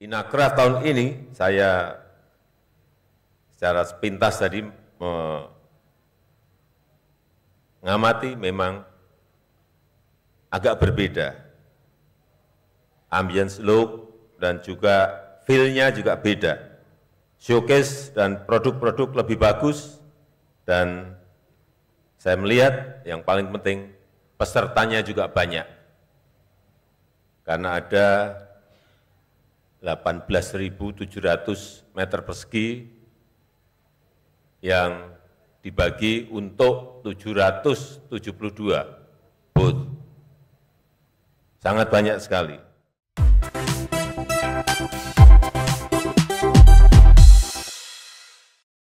Inacraft tahun ini saya secara sepintas tadi mengamati memang agak berbeda. Ambience look dan juga feel-nya juga beda. Showcase dan produk-produk lebih bagus dan saya melihat yang paling penting pesertanya juga banyak. Karena ada 18.700 meter persegi yang dibagi untuk 772 booth. Sangat banyak sekali.